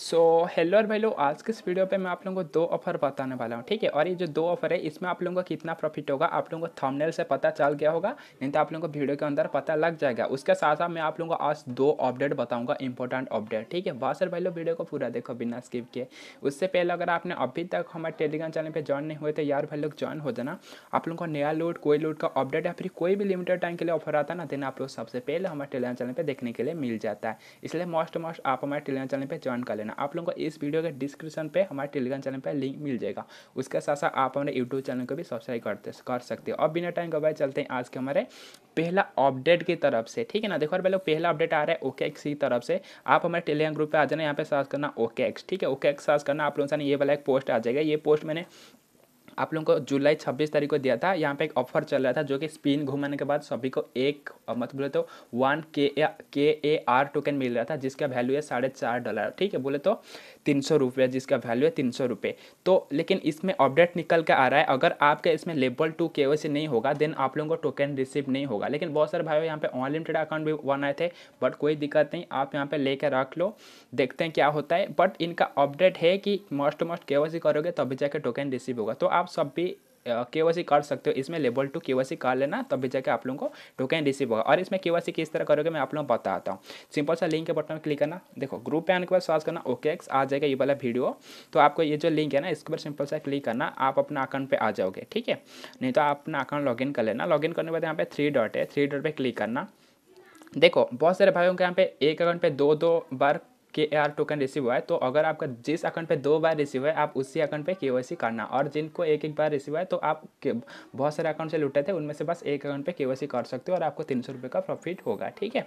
So hello और भाई लोग आज के इस वीडियो पे मैं आप लोगों को दो ऑफर बताने वाला हूँ ठीक है और ये जो दो ऑफर है इसमें आप लोगों को कितना प्रॉफिट होगा आप लोगों को थंबनेल से पता चल गया होगा नहीं तो आप लोगों को वीडियो के अंदर पता लग जाएगा उसके साथ साथ मैं आप लोगों को आज दो अपडेट बताऊँगा इंपॉर्टेंट अपडेट ठीक है बस सर भाई लोग वीडियो को पूरा देखो बिना स्किप किए उससे पहले अगर आपने अभी तक हमारे टेलीग्राम चैनल पर ज्वाइन नहीं हुए तो यार भाई लोग ज्वाइन हो जाना आप लोगों को नया लूट कोई लूट का अपडेट या फिर कोई भी लिमिटेड टाइम के लिए ऑफर आता ना देना आप लोग सबसे पहले हमारे टेलीग्राम चैनल पर देखने के लिए मिल जाता है इसलिए मोस्ट मोस्ट आप हमारे टेलीग्राम चैनल पर ज्वाइन कर लेना करना आप लोगों को इस वीडियो के डिस्क्रिप्शन पे हमारे टेलीग्राम चैनल पे लिंक मिल जाएगा उसके साथ साथ आप हमारे यूट्यूब चैनल को भी सब्सक्राइब करते कर सकते हो और बिना टाइम गवाए चलते हैं आज के हमारे पहला अपडेट की तरफ से ठीक है ना देखो पहले पहला अपडेट आ रहा है ओके एक्स की तरफ से आप हमारे टेलीग्राम ग्रुप पर आ जाना यहाँ पे सर्च करना ओके एक्स ठीक है ओके एक्स सर्च करना आप लोगों से ये वाला एक पोस्ट आ जाएगा ये पोस्ट मैंने आप लोगों को जुलाई छब्बीस तारीख को दिया था यहाँ पे एक ऑफर चल रहा था जो कि स्पिन घुमाने के बाद सभी को एक मत बोले तो वन के ए के ए आर टोकन मिल रहा था जिसका वैल्यू है साढ़े चार डॉलर ठीक है बोले तो तीन सौ रुपये जिसका वैल्यू है तीन सौ रुपये तो लेकिन इसमें अपडेट निकल के आ रहा है अगर आपके इसमें लेवल टू के नहीं होगा देन आप लोगों को टोकन रिसीव नहीं होगा लेकिन बहुत सारे भाई यहाँ पे अनलिमिटेड अकाउंट भी बनाए थे बट कोई दिक्कत नहीं आप यहाँ पे लेकर रख लो देखते हैं क्या होता है बट इनका अपडेट है कि मोस्ट मोस्ट के करोगे तभी जाकर टोकन रिसीव होगा तो आप सब भी के कर सकते हो इसमें लेवल टू के कर लेना तभी जाके आप लोगों को टोकन रिसीव होगा और इसमें के किस तरह करोगे मैं आप लोगों को बताता हूँ सिंपल सा लिंक के बटन में क्लिक करना देखो ग्रुप पे आने के बाद सर्च करना ओके एक्स आ जाएगा ये वाला वीडियो तो आपको ये जो लिंक है ना इसके ऊपर सिंपल सा क्लिक करना आप अपना अकाउंट पर आ जाओगे ठीक है नहीं तो आप अपना अकाउंट इन कर लेना इन करने के बाद यहाँ पे थ्री डॉट है थ्री डॉट पर क्लिक करना देखो बहुत सारे भाइयों के यहाँ पे एक अकाउंट पे दो दो बार के आर टोकन रिसीव हुआ है तो अगर आपका जिस अकाउंट पे दो बार रिसीव है आप उसी अकाउंट पे के करना और जिनको एक एक बार रिसीव है तो आप बहुत सारे अकाउंट से लुटे थे उनमें से बस एक अकाउंट पे के कर सकते हो और आपको तीन सौ का प्रॉफिट होगा ठीक है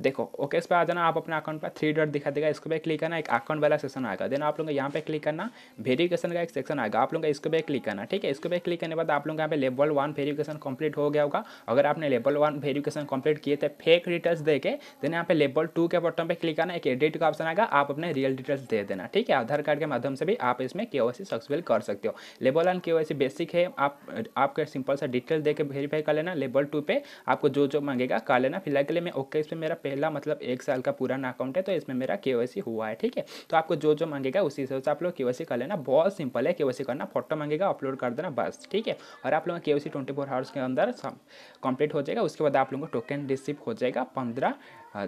देखो ओके इस पर आ जाना आप अपने अकाउंट पर थ्री डॉट दिखा देगा इसको पे क्लिक करना एक अकाउंट वाला सेक्शन आएगा देन आप लोग यहाँ पे क्लिक करना वेरिफिकेशन का एक सेक्शन आएगा आप लोग इसको पे क्लिक करना ठीक है इसको पे क्लिक करने के बाद आप लोग यहाँ पे लेवल वन वेरिफिकेशन कंप्लीट हो गया होगा अगर आपने लेवल वन वेरिफिकेशन कंप्लीट किए थे फेक डिटेल्स के देन यहाँ पे लेवल टू के बटन पर क्लिक करना एक एडिट का ऑप्शन आएगा आप अपने रियल डिटेल्स दे देना ठीक है आधार कार्ड के माध्यम से भी आप इसमें के सक्सेसफुल कर सकते हो लेवल वन के बेसिक है आप आपके सिंपल सा डिटेल देकर वेरीफाई कर लेना लेवल टू पे आपको जो जो मांगेगा कर लेना फिलहाल के लिए मैं ओके इस पर मेरा पहला मतलब एक साल का पुराना अकाउंट है तो इसमें मेरा के हुआ है ठीक है तो आपको जो जो मांगेगा उसी हिसाब से आप लोग के कर लेना बहुत सिंपल है के करना फोटो मांगेगा अपलोड कर देना बस ठीक है और आप लोगों का के ट्वेंटी फोर आवर्स के अंदर कंप्लीट हो जाएगा उसके बाद आप लोगों को टोकन रिसीव हो जाएगा पंद्रह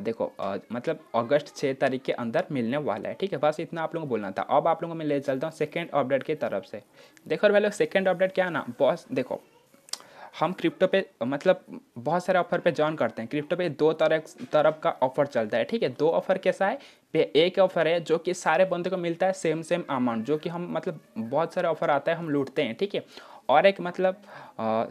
देखो आ, मतलब अगस्त छः तारीख के अंदर मिलने वाला है ठीक है बस इतना आप लोगों को बोलना था अब आप लोगों को मैं ले चलता हूँ सेकेंड अपडेट की तरफ से देखो और भाई लोग सेकेंड अपडेट क्या ना बॉस देखो हम क्रिप्टो पे मतलब बहुत सारे ऑफर पे ज्वाइन करते हैं क्रिप्टो पे दो तरफ तरफ का ऑफर चलता है ठीक है दो ऑफर कैसा है पे एक ऑफर है जो कि सारे बंदों को मिलता है सेम सेम अमाउंट जो कि हम मतलब बहुत सारे ऑफर आता है हम लूटते हैं ठीक है और एक मतलब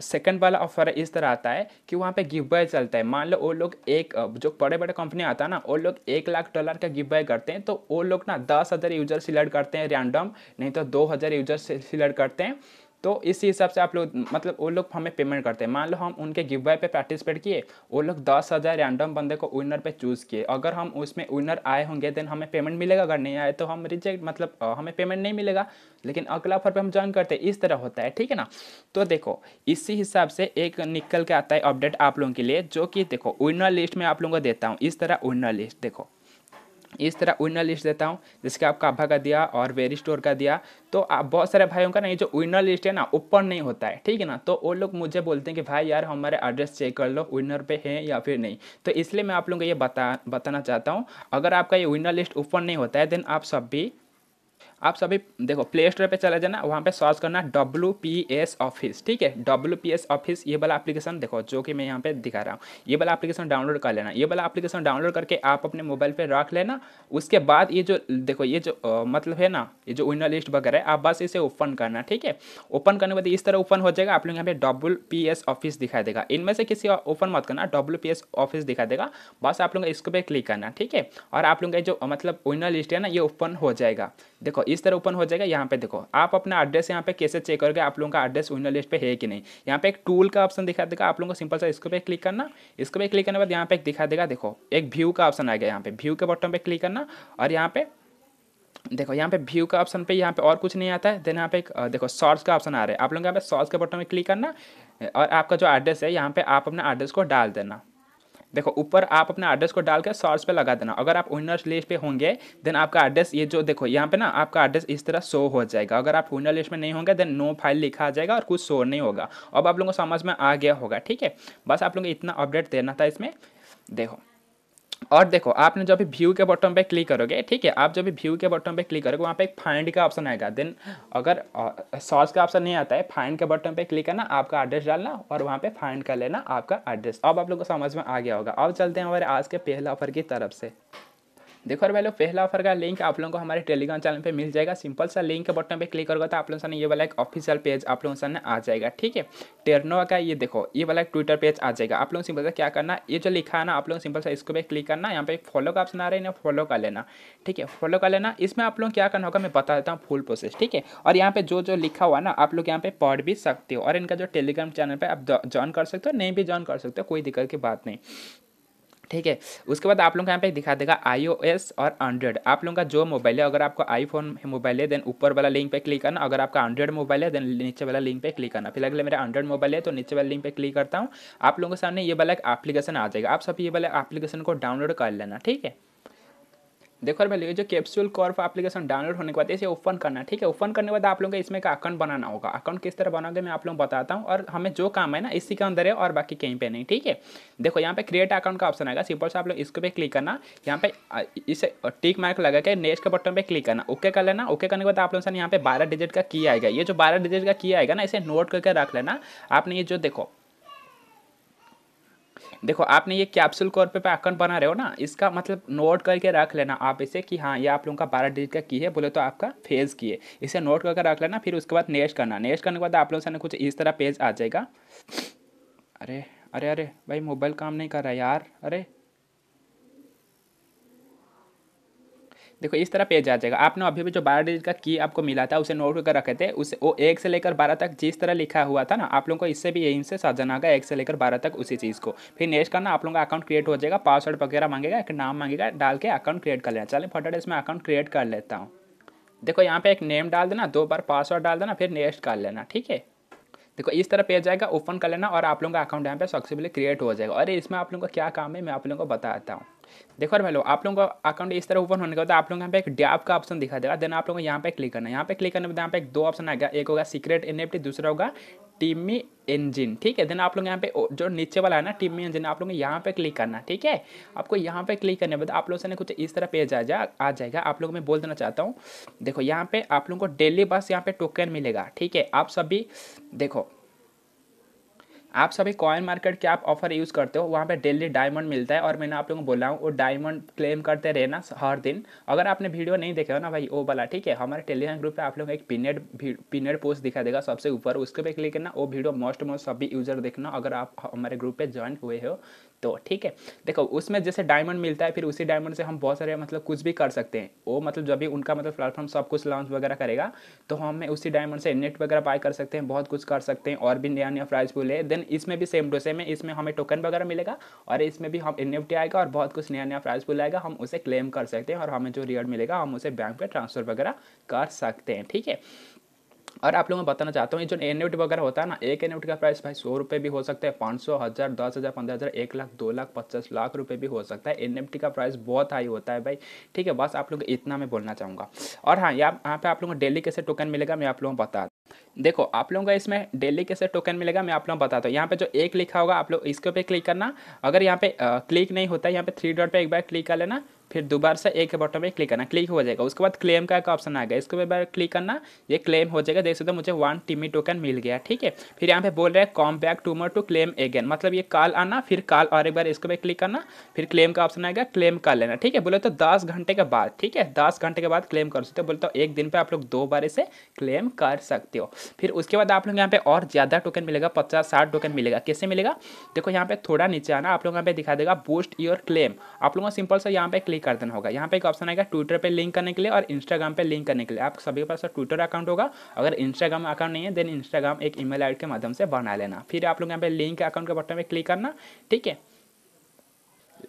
सेकंड वाला ऑफर इस तरह आता है कि वहाँ पे गिव बाय चलता है मान लो वो लोग एक जो बड़े बड़े कंपनी आता है ना वो लोग एक लाख डॉलर का गिव बाय करते हैं तो वो लोग ना दस हज़ार यूजर सिलेक्ट करते हैं रैंडम नहीं तो दो हज़ार यूजर सिलेक्ट करते हैं तो इसी हिसाब से आप लोग मतलब वो लोग हमें पेमेंट करते हैं मान लो हम उनके गिव बाय पे पार्टिसिपेट किए वो लोग दस हज़ार रैंडम बंदे को विनर पे चूज़ किए अगर हम उसमें विनर आए होंगे देन हमें पेमेंट मिलेगा अगर नहीं आए तो हम रिजेक्ट मतलब हमें पेमेंट नहीं मिलेगा लेकिन अगला ऑफर पर हम ज्वाइन करते हैं इस तरह होता है ठीक है ना तो देखो इसी हिसाब से एक निकल के आता है अपडेट आप लोगों के लिए जो कि देखो विनर लिस्ट में आप लोगों को देता हूँ इस तरह विनर लिस्ट देखो इस तरह विनर लिस्ट देता हूँ जिसके आपका काभा का दिया और वेरी स्टोर का दिया तो आप बहुत सारे भाइयों का ना ये जो विनर लिस्ट है ना ओपन नहीं होता है ठीक है ना तो वो लोग मुझे बोलते हैं कि भाई यार हमारे एड्रेस चेक कर लो विनर पे है या फिर नहीं तो इसलिए मैं आप लोगों को ये बता बताना चाहता हूँ अगर आपका ये विनर लिस्ट ओपन नहीं होता है देन आप सब भी आप सभी देखो प्ले स्टोर पर चले जाना वहाँ पे सर्च करना डब्ल्यू पी एस ऑफिस ठीक है डब्ल्यू पी एस ऑफिस ये वाला एप्लीकेशन देखो जो कि मैं यहाँ पे दिखा रहा हूँ ये वाला एप्लीकेशन डाउनलोड कर लेना ये वाला एप्लीकेशन डाउनलोड करके आप अपने मोबाइल पे रख लेना उसके बाद ये जो देखो ये जो आ, मतलब है ना ये जो विनर लिस्ट वगैरह आप बस इसे ओपन करना ठीक है ओपन करने के बाद इस तरह ओपन हो जाएगा आप लोग यहाँ पे डब्ल्यू पी एस ऑफिस दिखाई देगा इनमें से किसी ओपन मत करना डब्ल्यू पी एस ऑफिस दिखा देगा बस आप लोग इसको पे क्लिक करना ठीक है और आप लोग का जो मतलब विनर लिस्ट है ना ये ओपन हो जाएगा देखो इस तरह ओपन हो जाएगा यहाँ पे देखो आप अपना एड्रेस यहाँ पे कैसे चेक करोगे आप लोगों का एड्रेस ओरिजिनल लिस्ट पे है कि नहीं यहाँ पे एक टूल का ऑप्शन दिखा देगा आप लोगों को सिंपल सा इसको पे क्लिक करना इसको पे क्लिक करने के बाद यहाँ पे एक दिखा देगा देखो एक व्यू का ऑप्शन आएगा यहाँ पे व्यू के बॉटम पे क्लिक करना और यहाँ पे देखो यहाँ पे व्यू का ऑप्शन पे यहाँ पे और कुछ नहीं आता है देन यहाँ पे देखो शॉर्ट्स का ऑप्शन आ रहा है आप लोग यहाँ पे शॉर्ट्स के बटन में क्लिक करना और आपका जो एड्रेस है यहाँ पे आप अपना एड्रेस को डाल देना देखो ऊपर आप अपना एड्रेस को डाल के सॉर्स पे लगा देना अगर आप ओनर लिस्ट पे होंगे देन आपका एड्रेस ये जो देखो यहाँ पे ना आपका एड्रेस इस तरह शो हो जाएगा अगर आप विनर लिस्ट में नहीं होंगे देन नो फाइल लिखा आ जाएगा और कुछ शो नहीं होगा अब आप लोगों को समझ में आ गया होगा ठीक है बस आप लोगों को इतना अपडेट देना था इसमें देखो और देखो आपने जब भी व्यू के बटन पे क्लिक करोगे ठीक है आप जब भी व्यू के बटन पे क्लिक करोगे वहाँ पे एक फाइंड का ऑप्शन आएगा देन अगर सॉर्च का ऑप्शन नहीं आता है फाइंड के बटन पे क्लिक करना आपका एड्रेस डालना और वहाँ पे फाइंड कर लेना आपका एड्रेस अब आप लोग को समझ में आ गया होगा अब चलते हैं हमारे आज के पहले ऑफर की तरफ से देखो और वैलो पहला ऑफर का लिंक आप लोगों को हमारे टेलीग्राम चैनल पर मिल जाएगा सिंपल सा लिंक के बटन पर क्लिक करोगे तो आप लोगों सामने ये वाला एक ऑफिशियल पेज आप लोगों सामने आ जाएगा ठीक है टेरनोवा का ये देखो ये वाला एक ट्विटर पेज आ जाएगा आप लोगों सिंपल सा क्या करना ये जो लिखा है ना आप लोगों सिंपल सा इसको पे क्लिक करना यहाँ पे फॉलो का ऑप्शन आ रहा है ना फॉलो कर लेना ठीक है फॉलो कर लेना इसमें आप लोग क्या करना होगा मैं बता देता हूँ फुल प्रोसेस ठीक है और यहाँ पे जो जो लिखा हुआ ना आप लोग यहाँ पे पढ़ भी सकते हो और इनका जो टेलीग्राम चैनल पर आप ज्वाइन कर सकते हो नहीं भी ज्वाइन कर सकते हो कोई दिक्कत की बात नहीं ठीक है उसके बाद आप लोग का यहाँ पे दिखा देगा आईओएस और एंड्रॉयड आप लोगों का जो मोबाइल है अगर आपको आईफोन मोबाइल है देन ऊपर वाला लिंक पे क्लिक करना अगर आपका एंड्रॉयड मोबाइल है देन नीचे वाला लिंक पे क्लिक करना फिर अगले मेरा एंड्रॉयड मोबाइल है तो नीचे वाला लिंक पे क्लिक करता हूँ आप लोगों के सामने ये वाला एक एप्लीकेशन आ जाएगा आप सब ये वाला एप्लीकेशन को डाउनलोड कर लेना ठीक है देखो मैं ये जो कैप्सूल कॉर्फ एप्लीकेशन डाउनलोड होने के बाद इसे ओपन करना ठीक है ओपन करने के बाद आप लोगों को इसमें का अकाउंट बनाना होगा अकाउंट किस तरह बनाओगे मैं आप लोगों को बताता हूँ और हमें जो काम है ना इसी के अंदर है और बाकी कहीं पे नहीं ठीक है देखो यहाँ पे क्रिएट अकाउंट का ऑप्शन आएगा सिंपल से आप लोग इसको पे क्लिक करना यहाँ पे इसे टिक मार्क लगा के नेक्स्ट के बटन पर क्लिक करना ओके कर लेना ओके करने के बाद आप लोगों से यहाँ पे बारह डिजिट का की आएगा ये जो बारह डिजिट का की आएगा ना इसे नोट करके रख लेना आपने ये जो देखो देखो आपने ये कैप्सूल कोड पे अकाउंट बना रहे हो ना इसका मतलब नोट करके रख लेना आप इसे कि हाँ ये आप लोगों का बारह डिजिट का की है बोले तो आपका फेज की है इसे नोट करके रख लेना फिर उसके बाद नेक्स्ट करना नेक्स्ट करने के बाद आप लोगों से कुछ इस तरह पेज आ जाएगा अरे अरे अरे भाई मोबाइल काम नहीं कर रहा यार अरे देखो इस तरह पेज आ जाएगा आपने अभी भी जो बारह डिजिट का की आपको मिला था उसे नोट कर रखे थे उसे वो एक से लेकर बारह तक जिस तरह लिखा हुआ था ना आप लोगों को इससे भी यहीं से सजाना होगा एक से लेकर बारह तक उसी चीज़ को फिर नेक्स्ट करना आप लोगों का अकाउंट क्रिएट हो जाएगा पासवर्ड वगैरह मांगेगा एक नाम मांगेगा डाल के अकाउंट क्रिएट कर लेना चले फटाट इसमें अकाउंट क्रिएट कर लेता हूँ देखो यहाँ पर एक नेम डाल देना दो बार पासवर्ड डाल देना फिर नेक्स्ट कर लेना ठीक है देखो इस तरह पेज आएगा ओपन कर लेना और आप लोगों का अकाउंट यहाँ पे सक्सेसफुली क्रिएट हो जाएगा और इसमें आप लोगों का क्या काम है मैं आप लोगों को बताता हूँ देखो यार भाई आप लोगों का अकाउंट इस तरह ओपन होने के बाद आप लोगों को यहाँ पे एक डैप का ऑप्शन दिखा देगा देन आप लोगों को यहाँ पे क्लिक करना यहाँ पे क्लिक करने के बाद यहाँ पे एक दो ऑप्शन आएगा एक होगा सीक्रेट एनएफटी दूसरा होगा टीमी इंजिन ठीक है देन आप लोग यहाँ पे जो नीचे वाला है ना टीमी इंजिन आप लोगों को यहाँ पे क्लिक करना ठीक है आपको यहाँ पे क्लिक करने के बाद आप लोगों से ना कुछ इस तरह पेज आ जा आ जाएगा आप लोगों को मैं बोल देना चाहता हूँ देखो यहाँ पे आप लोगों को डेली बस यहाँ पे टोकन मिलेगा ठीक है आप सभी देखो आप सभी कॉइन मार्केट के आप ऑफर यूज़ करते हो वहाँ पे डेली डायमंड मिलता है और मैंने आप लोगों को बोला हूँ वो डायमंड क्लेम करते रहना हर दिन अगर आपने वीडियो नहीं देखे हो ना भाई वो वाला ठीक है हमारे टेलीग्राम ग्रुप पे आप लोग एक पिनेड पिनेड पोस्ट दिखा देगा सबसे ऊपर उसके पे क्लिक करना वो वीडियो मोस्ट मोस्ट सभी यूज़र देखना अगर आप हमारे ग्रुप पर ज्वाइन हुए हो तो ठीक है देखो उसमें जैसे डायमंड मिलता है फिर उसी डायमंड से हम बहुत सारे मतलब कुछ भी कर सकते हैं वो मतलब जब भी उनका मतलब प्लेटफॉर्म सब कुछ लॉन्च वगैरह करेगा तो हमें उसी डायमंड से नेट वगैरह बाय कर सकते हैं बहुत कुछ कर सकते हैं और भी नया नया प्राइस बोले है देन इसमें भी सेम टू सेम है इसमें हमें टोकन वगैरह मिलेगा और इसमें भी हम एन आएगा और बहुत कुछ नया नया प्राइस बोल आएगा हम उसे क्लेम कर सकते हैं और हमें जो रियल मिलेगा हम उसे बैंक पर ट्रांसफ़र वगैरह कर सकते हैं ठीक है और आप लोगों को बताना चाहता हूँ ये जो एनएफटी वगैरह होता है ना एक एन का प्राइस भाई सौ रुपये भी हो सकता है पाँच सौ हज़ार दस हज़ार पंद्रह हज़ार एक लाख दो लाख पच्चीस लाख रुपये भी हो सकता है एन का प्राइस बहुत हाई होता है भाई ठीक है बस आप लोग इतना मैं बोलना चाहूँगा और हाँ यहाँ यहाँ पे आप लोगों को डेली कैसे टोकन मिलेगा मैं आप लोगों को बता देखो आप लोगों को इसमें डेली कैसे टोकन मिलेगा मैं आप लोगों को बताता हूँ यहाँ पे जो एक लिखा होगा आप लोग इसके ऊपर क्लिक करना अगर यहाँ पे क्लिक नहीं होता है यहाँ पे थ्री डॉट पे एक बार क्लिक कर लेना फिर दोबारा से एक बटन पर क्लिक करना क्लिक हो जाएगा उसके बाद क्लेम का एक ऑप्शन आ गया इसको एक बार क्लिक करना ये क्लेम हो जाएगा देख सकते हो मुझे वन टिमी टोकन मिल गया ठीक है फिर यहाँ पे बोल रहे हैं come back to more to claim again मतलब ये कॉल आना फिर कॉल और एक बार इसको भी क्लिक करना फिर क्लेम का ऑप्शन आएगा क्लेम कर लेना ठीक है बोले तो दस घंटे के बाद ठीक है दस घंटे के बाद क्लेम कर सकते हो बोले तो एक दिन पर आप लोग दो बार इसे क्लेम कर सकते हो फिर उसके बाद आप लोग यहाँ पे और ज़्यादा टोकन मिलेगा पचास साठ टोकन मिलेगा कैसे मिलेगा देखो यहाँ पे थोड़ा नीचे आना आप लोग यहाँ पे दिखा देगा बूस्ट योर क्लेम आप लोगों को सिंपल से यहाँ पे क्लिक ही कर देना होगा यहाँ पे एक ऑप्शन आएगा ट्विटर पे लिंक करने के लिए और इंस्टाग्राम पे लिंक करने के लिए आप सभी के पास ट्विटर तो अकाउंट होगा अगर इंस्टाग्राम अकाउंट नहीं है देन इंस्टाग्राम एक ईमेल आईडी के माध्यम से बना लेना फिर आप लोग यहाँ पे लिंक अकाउंट के बटन पर क्लिक करना ठीक है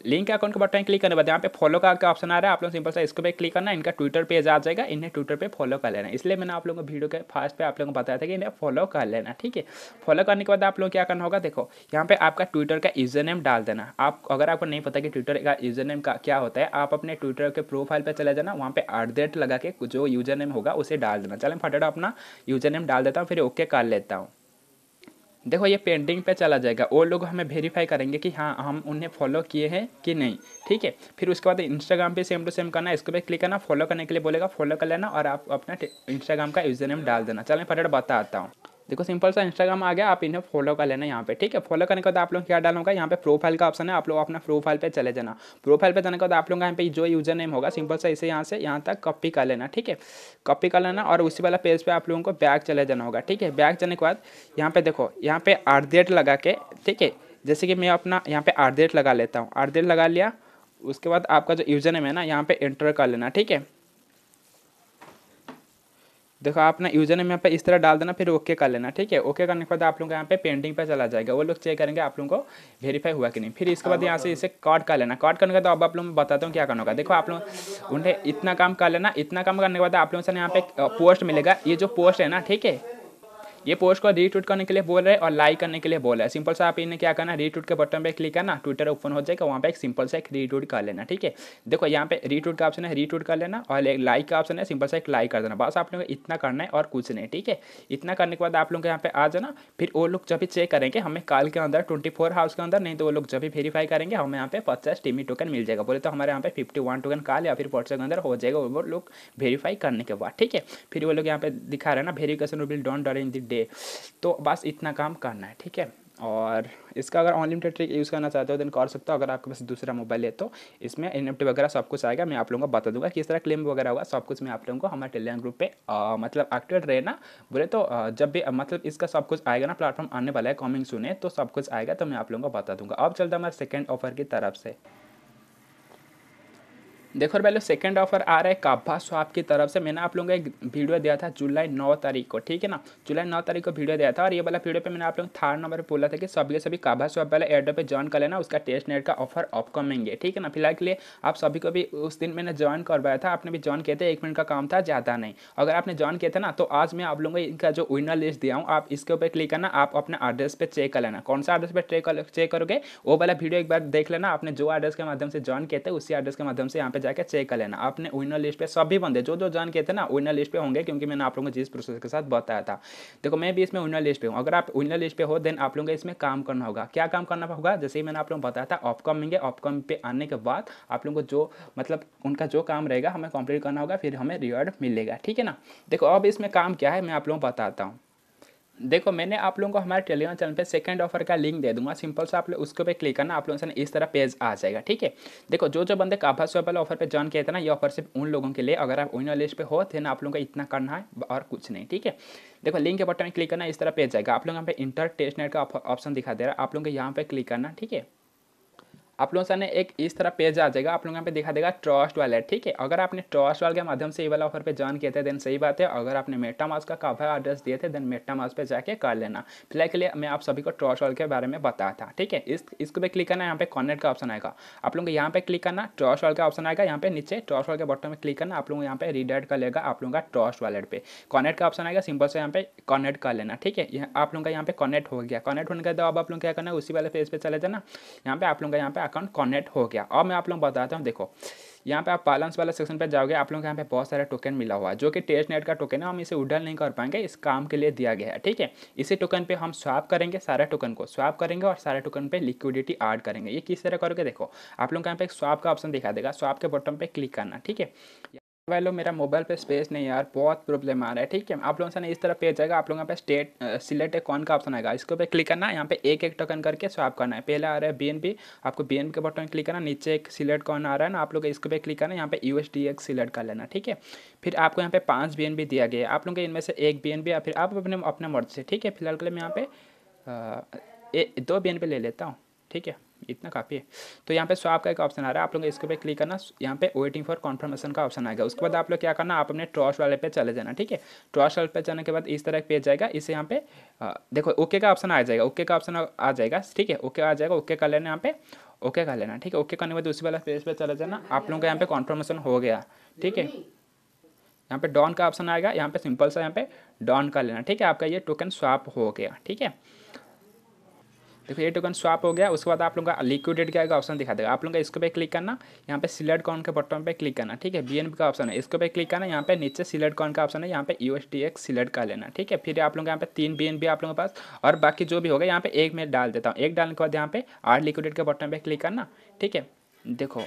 लिंक के अकाउंट के बटन क्लिक करने के बाद यहाँ पे फॉलो का ऑप्शन आ रहा है आप लोग सिंपल सा इसको पे क्लिक करना इनका ट्विटर पेज आ जाएगा इन्हें ट्विटर पे फॉलो कर लेना इसलिए मैंने आप लोगों को वीडियो के फास्ट पे आप लोगों को बताया था कि इन्हें फॉलो कर लेना ठीक है फॉलो करने के बाद आप लोग क्या करना होगा देखो यहाँ पे आपका ट्विटर का यूजर नेम डाल देना आप अगर आपको नहीं पता कि ट्विटर का यूजर नेम का क्या होता है आप अपने ट्विटर के प्रोफाइल पर चले जाना वहाँ पे एट लगा के जो यूजर नेम होगा उसे डाल देना चले फटाफट अपना यूजर नेम डाल देता हूँ फिर ओके कर लेता हूँ देखो ये पेंडिंग पे चला जाएगा वो लोग हमें वेरीफाई करेंगे कि हाँ हम उन्हें फॉलो किए हैं कि नहीं ठीक है फिर उसके बाद इंस्टाग्राम पे सेम टू सेम करना इसको पे क्लिक करना फॉलो करने के लिए बोलेगा फॉलो कर लेना और आप अपना इंस्टाग्राम का यूज़र नेम डाल देना चलें मैं बता आता हूँ देखो सिंपल सा इंस्टाग्राम आ गया आप इन्हें फॉलो कर लेना यहाँ पे ठीक है फॉलो करने के बाद आप लोग क्या डालूंगा यहाँ पे प्रोफाइल का ऑप्शन है आप लोग अपना प्रोफाइल पे चले जाना प्रोफाइल पे जाने के बाद आप लोग यहाँ पे जो यूजर नेम होगा सिंपल सा इसे यहाँ से यहाँ तक कॉपी कर लेना ठीक है कॉपी कर लेना और उसी वाला पेज पर आप लोगों को बैग चले जाना होगा ठीक है बैग जाने के बाद यहाँ पे देखो यहाँ पे आर्डेट लगा के ठीक है जैसे कि मैं अपना यहाँ पे आर्डेट लगा लेता हूँ आर्डेट लगा लिया उसके बाद आपका जो यूजर नेम है ना यहाँ पे एंटर कर लेना ठीक है देखो आप ना यूजर नेम यहाँ पे इस तरह डाल देना फिर ओके कर लेना ठीक है ओके करने के बाद आप लोग यहाँ पे पेंटिंग पे चला जाएगा वो लोग चेक करेंगे आप लोगों को वेरीफाई हुआ कि नहीं फिर इसके बाद हाँ, यहाँ से हाँ। इसे कॉट कर लेना कॉट करने के बाद अब आप लोग बताता हूँ क्या करना होगा देखो आप लोग उन्हें इतना काम कर लेना इतना काम करने के बाद आप लोगों से यहाँ पे पोस्ट मिलेगा ये जो पोस्ट है ना ठीक है ये पोस्ट को रीट्वीट करने के लिए बोल रहे हैं और लाइक करने के लिए बोल रहे हैं सिंपल सा आप इन्हें क्या करना रीट्वीट के बटन पर क्लिक करना ट्विटर ओपन हो जाएगा वहाँ पर एक सिंपल सा एक रीट्वीट कर लेना ठीक है देखो यहाँ पे रीट्वीट का ऑप्शन है रीट्वीट कर लेना और एक लाइक का ऑप्शन है सिंपल सा एक लाइक कर देना बस आप लोगों को इतना करना है और कुछ नहीं ठीक है इतना करने के बाद आप लोग यहाँ पे आ जाना फिर वो लोग जब भी चेक करेंगे हमें कल के अंदर ट्वेंटी फोर हाउस के अंदर नहीं तो वो लोग जब भी वेरीफाई करेंगे हमें यहाँ पे पचास टीमी टोकन मिल जाएगा बोले तो हमारे यहाँ पे फिफ्टी वन टोकन कल या फिर व्हाट्सएप के अंदर हो जाएगा वो लोग वेरीफाई करने के बाद ठीक है फिर वो लोग यहाँ पे दिखा रहे हैं ना वेरीफिकेशन विल डॉन डर इन दी डे तो बस इतना काम करना है ठीक है और इसका अगर अनलिमिटेड ट्रिक यूज़ करना चाहते हो देन कर सकते हो अगर आपके पास दूसरा मोबाइल है तो इसमें एन वगैरह सब कुछ आएगा मैं आप लोगों को बता दूंगा किस तरह क्लेम वगैरह होगा सब कुछ मैं आप लोगों को हमारे टेलीग्राम ग्रुप पे आ, मतलब एक्टिवेट रहना बोले तो आ, जब भी मतलब इसका सब कुछ आएगा ना प्लेटफॉर्म आने वाला है कॉमिंग सुने तो सब कुछ आएगा तो मैं आप लोगों को बता दूंगा अब चलता हमारे सेकेंड ऑफर की तरफ से देखो और पहले सेकेंड ऑफर आ रहा है काभा स्वाप की तरफ से मैंने आप लोगों को एक वीडियो दिया था जुलाई नौ तारीख को ठीक है ना जुलाई नौ तारीख को वीडियो दिया था और ये वाला वीडियो पे मैंने आप लोग थर्ड नंबर पे बोला था कि सभी के सभी काभा स्वाप वाले एड्रो पे ज्वाइन कर लेना उसका टेस्ट नेट का ऑफर अपकमिंग है ठीक है ना फिलहाल के लिए आप सभी को भी उस दिन मैंने ज्वाइन करवाया था आपने भी ज्वाइन किए थे एक मिनट का काम था ज़्यादा नहीं अगर आपने ज्वाइन किए थे ना तो आज मैं आप लोगों को इनका जो विनर लिस्ट दिया हूँ आप इसके ऊपर क्लिक करना आप अपने एड्रेस पर चेक कर लेना कौन सा एड्रेस पर चेक करोगे वो वाला वीडियो एक बार देख लेना आपने जो एड्रेस के माध्यम से ज्वाइन किए थे उसी एड्रेस के माध्यम से यहाँ पे पे जाकर चेक कर लेना आपने विनर लिस्ट पे सभी बंदे जो जो जान के थे ना विनर लिस्ट पे होंगे क्योंकि मैंने आप लोगों को जिस प्रोसेस के साथ बताया था देखो मैं भी इसमें विनर लिस्ट पे हूँ अगर आप विनर लिस्ट पे हो देन आप लोगों को इसमें काम करना होगा क्या काम करना होगा जैसे ही मैंने आप लोगों को बताया था ऑपकमिंग है ऑपकम पे आने के बाद आप लोगों को जो मतलब उनका जो काम रहेगा हमें कंप्लीट करना होगा फिर हमें रिवॉर्ड मिलेगा ठीक है ना देखो अब इसमें काम क्या है मैं आप लोगों को बताता हूँ देखो मैंने आप लोगों को हमारे टेलीग्राम चैनल पे सेकंड ऑफर का लिंक दे दूंगा सिंपल सा आप लोग उसके पे क्लिक करना आप लोगों से इस तरह पेज आ जाएगा ठीक है देखो जो जो बंदे काफा से वाले ऑफर पे ज्वाइन किए थे ना ये ऑफर सिर्फ उन लोगों के लिए अगर आप उन लिस्ट पे हो थे तो ना आप लोगों को इतना करना है और कुछ नहीं ठीक है देखो लिंक के बटन में क्लिक करना इस तरह पेज जाएगा आप लोग यहाँ पे इंटर टेस्ट नेट का ऑप्शन दिखा दे रहा है आप लोगों को यहाँ पे क्लिक करना ठीक है आप लोगों सामने एक इस तरह पेज आ जाएगा आप लोग यहाँ पे दिखा देगा ट्रस्ट वाला ठीक है अगर आपने ट्रस्ट वाल के माध्यम से ये वाला ऑफर पे ज्वाइन किए थे देन सही बात है अगर आपने मेटा मास का कवर एड्रेस दिए थे देन मेटा मास पे जाके कर लेना फिलहाल के लिए मैं आप सभी को ट्रस्ट वाल के बारे में बताया था ठीक है इस इसको पे क्लिक करना यहाँ पे कॉनेक्ट का ऑप्शन आएगा आप लोग यहाँ पे क्लिक करना ट्रस्ट वाल का ऑप्शन आएगा यहाँ पे नीचे ट्रस्ट वाले के बटन में क्लिक करना आप लोग यहाँ पे रिडेड कर लेगा आप लोगों का ट्रस्ट वॉलेट पे कॉनेक्ट का ऑप्शन आएगा सिंपल से यहाँ पे कॉनेक्ट कर लेना ठीक है आप लोगों का यहाँ पे कॉनेक्ट हो गया कॉनेक्ट होने के बाद आप लोग क्या करना उसी वाले पेज पे चले जाना यहाँ पे आप लोगों का यहाँ पे अकाउंट कनेक्ट हो गया अब मैं आप लोग बताता हूँ देखो यहाँ पे आप बैलेंस वाला सेक्शन पे जाओगे आप लोग यहाँ पे बहुत सारे टोकन मिला हुआ है जो कि टेस्ट नेट का टोकन है हम इसे उडल नहीं कर पाएंगे इस काम के लिए दिया गया है ठीक है इसी टोकन पे हम स्वैप करेंगे सारे टोकन को स्वैप करेंगे और सारे टोकन पे लिक्विडिटी ऐड करेंगे ये किस तरह करोगे देखो आप लोग यहाँ पे स्वाप का ऑप्शन दिखा देगा स्वाप के बटन पर क्लिक करना ठीक है वालों मेरा मोबाइल पे स्पेस नहीं यार बहुत प्रॉब्लम आ रहा है ठीक है आप लोगों से इस तरह पेज जाएगा आप लोगों पे स्टेट सिलेक्ट एक कौन का ऑप्शन आएगा इसके ऊपर क्लिक करना है यहाँ पे एक एक टोकन करके स्वैप करना है पहले आ रहा है बी आपको बी के बटन क्लिक करना नीचे एक सिलेक्ट कौन आ रहा है ना आप लोग इसके ऊपर क्लिक करना यहाँ पे यू सिलेक्ट कर लेना ठीक है फिर आपको यहाँ पे पाँच बी दिया गया है आप लोगों के इनमें से एक बी या फिर आप अपने अपने मर्जी से ठीक है फिलहाल के लिए मैं यहाँ पे दो बी ले लेता हूँ ठीक है इतना काफ़ी है तो यहाँ पे स्वाप का एक ऑप्शन आ रहा है आप लोग इसके ऊपर क्लिक करना यहाँ पे वेटिंग फॉर कॉन्फर्मेशन का ऑप्शन आएगा उसके बाद आप लोग क्या करना आप अपने ट्रॉस वाले पे चले जाना ठीक है ट्रॉस वाले पे जाने के बाद इस तरह पेज जाएगा इसे यहाँ पे आ, देखो ओके का ऑप्शन आ जाएगा ओके का ऑप्शन आ जाएगा ठीक है ओके आ जाएगा ओके कर लेना यहाँ पे ओके कर लेना ठीक है ओके करने के बाद उसी वाला पेज पर चले जाना आप लोगों का यहाँ पे कॉन्फर्मेशन हो गया ठीक है यहाँ पे डॉन का ऑप्शन आएगा यहाँ पे सिंपल सा यहाँ पे डॉन कर लेना ठीक है आपका ये टोकन स्वाप हो गया ठीक है देखो ये टोकन स्वाप हो गया उसके बाद आप लोगों का लिक्विडेट का ऑप्शन दिखा देगा आप लोगों का इसको पे क्लिक करना यहाँ पे सिलेक्ट कॉन के बटन पे क्लिक करना ठीक है बी का ऑप्शन है इसको पे क्लिक करना यहाँ पे नीचे सिलेक्ट कॉन का ऑप्शन है यहाँ पे यू सिलेक्ट कर लेना ठीक है फिर आप लोग यहाँ पे तीन बी एन आप लोगों के पास और बाकी जो भी होगा यहाँ पे एक मैं डाल देता हूँ एक डालने के बाद यहाँ पे आर लिक्विडेट के बटन पर क्लिक करना ठीक है देखो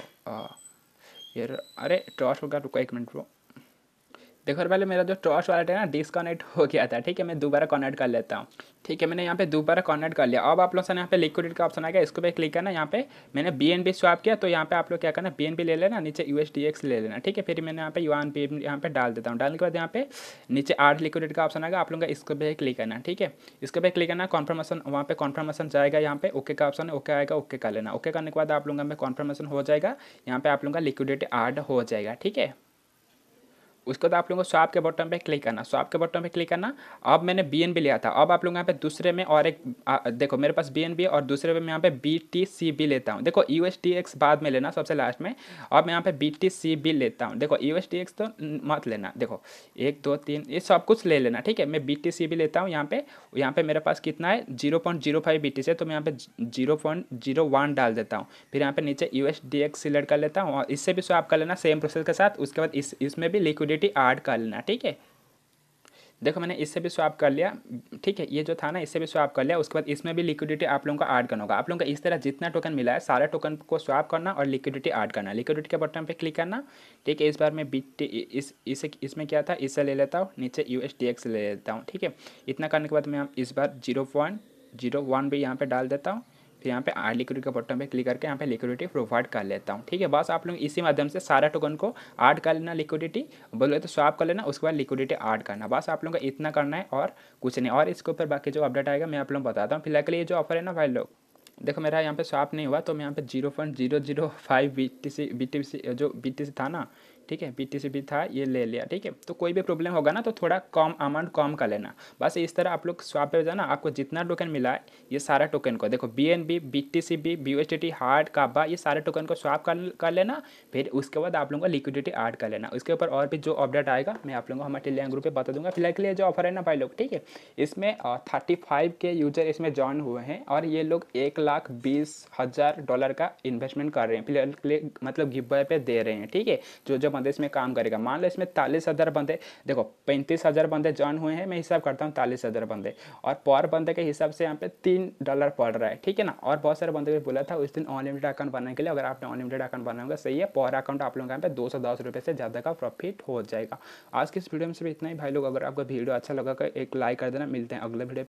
ये अरे ट्रॉस होगा रुको एक मिनट रुको देखो पहले मेरा जो टॉर्च वाला है ना डिसकनेक्ट हो गया था ठीक है मैं दोबारा कनेक्ट कर लेता हूँ ठीक है मैंने यहाँ पे दोबारा कनेक्ट कर लिया अब आप लोग से यहाँ पे लिक्विड का ऑप्शन आ गया इसको पे क्लिक करना यहाँ पे मैंने बी एन बी स्वाप किया तो यहाँ पे आप लोग क्या करना बी एन बी ले लेना नीचे यू एस डी एक्स ले लेना ठीक है फिर मैंने यहाँ पे यू एन पी यहाँ पे डाल देता हूँ डालने के बाद यहाँ पे नीचे आठ लिक्विड का ऑप्शन आएगा आप लोग का इसको पे क्लिक करना ठीक है इसको पे क्लिक करना कॉन्फर्मेशन वहाँ पे कॉन्फर्मेशन जाएगा यहाँ पे ओके का ऑप्शन ओके आएगा ओके कर लेना ओके करने के बाद आप लोगों का कॉन्फर्मेशन हो जाएगा यहाँ पे आप लोगों का लिक्विडिटी एड हो जाएगा ठीक है उसके बाद तो आप लोगों को स्वाप के बटन पे क्लिक करना स्वाप के बटन पे क्लिक करना अब मैंने बी एन बी लिया था अब आप लोग यहाँ पे दूसरे में और एक आ, देखो मेरे पास बी एन बी और दूसरे में मैं यहाँ पे बी टी सी बी लेता हूँ देखो यू एस टी एक्स बाद में लेना सबसे लास्ट में अब मैं यहाँ पे बी टी सी बी लेता हूँ देखो यू एस टी एक्स तो मत लेना देखो एक दो तीन ये सब कुछ ले लेना ठीक है मैं बी टी सी बी लेता हूँ यहाँ पे यहाँ पे मेरे पास कितना है zero point zero five B T से तो मैं यहाँ पे जीरो पॉइंट जीरो वन डाल देता हूँ फिर यहाँ पे नीचे U S D X select कर लेता हूँ और इससे भी स्वाप कर लेना सेम प्रोसेस के साथ उसके बाद इस इसमें भी लिक्विड क्वांटिटी ऐड कर लेना ठीक है देखो मैंने इससे भी स्वाप कर लिया ठीक है ये जो था ना इससे भी स्वाप कर लिया उसके बाद इसमें भी लिक्विडिटी आप लोगों को ऐड करना होगा आप लोगों का इस तरह जितना टोकन मिला है सारे टोकन को स्वाप करना और लिक्विडिटी ऐड करना लिक्विडिटी के बटन पे क्लिक करना ठीक है इस बार मैं टी इस इसे इसमें क्या था इससे ले लेता हूँ नीचे यू ले लेता हूँ ठीक है इतना करने के बाद मैं इस बार जीरो पॉइंट जीरो वन भी यहाँ पर डाल देता हूँ फिर तो यहाँ पे आर लिक्विड के बटन पे क्लिक करके यहाँ पे लिक्विडिटी प्रोवाइड कर लेता हूँ ठीक है बस आप लोग इसी माध्यम से सारा टोकन को ऐड कर लेना लिक्विडिटी बोले तो स्वाप कर लेना उसके बाद लिक्विडिटी ऐड करना बस आप लोगों को इतना करना है और कुछ नहीं और इसके ऊपर बाकी जो अपडेट आएगा मैं आप लोग बताता हूँ फिलहाल के लिए जो ऑफर है ना भाई लोग देखो मेरा यहाँ पे स्वाप नहीं हुआ तो मैं यहाँ पे zero point zero zero five B T C B T C जो बी टी सी था ना ठीक है बी टी सी भी था ये ले लिया ठीक है तो कोई भी प्रॉब्लम होगा ना तो थोड़ा कम अमाउंट कम कर लेना बस इस तरह आप लोग स्वाप पे जाना आपको जितना टोकन मिला है ये सारा टोकन को देखो B N B B T C B B S T T hard काबा ये सारे टोकन को स्वाप कर कर लेना फिर उसके बाद आप लोगों को लिक्विडिटी ऐड कर लेना उसके ऊपर और भी जो अपडेट आएगा मैं आप लोगों को हमारे टेलीग्राम ग्रुप पर बता दूंगा फिलहाल के लिए जो ऑफर है ना भाई लोग ठीक है इसमें थर्टी फाइव के यूजर इसमें ज्वाइन हुए हैं और ये लोग एक लाख बीस हज़ार डॉलर का इन्वेस्टमेंट कर रहे हैं फिलहाल के लिए मतलब गिब्बे पे दे रहे हैं ठीक है जो जो बंदे इसमें काम करेगा मान लो इसमें तालीस हज़ार बंदे देखो पैंतीस हज़ार बंदे जॉइन हुए हैं मैं हिसाब करता हूँ तालीस हज़ार बंदे और पर बंदे के हिसाब से यहाँ पे तीन डॉलर पड़ रहा है ठीक है ना और बहुत सारे बंदे को बोला था उस दिन अनलिमिटेड अकाउंट बनाने के लिए अगर आपने अनलिमिटेड अकाउंट बनाओगे सही है पर अकाउंट आप लोगों का यहाँ दो सौ से ज़्यादा का प्रॉफिट हो जाएगा आज के इस वीडियो में सिर्फ इतना ही भाई लोग अगर आपको वीडियो अच्छा लगा एक लाइक कर देना मिलते हैं अगले वीडियो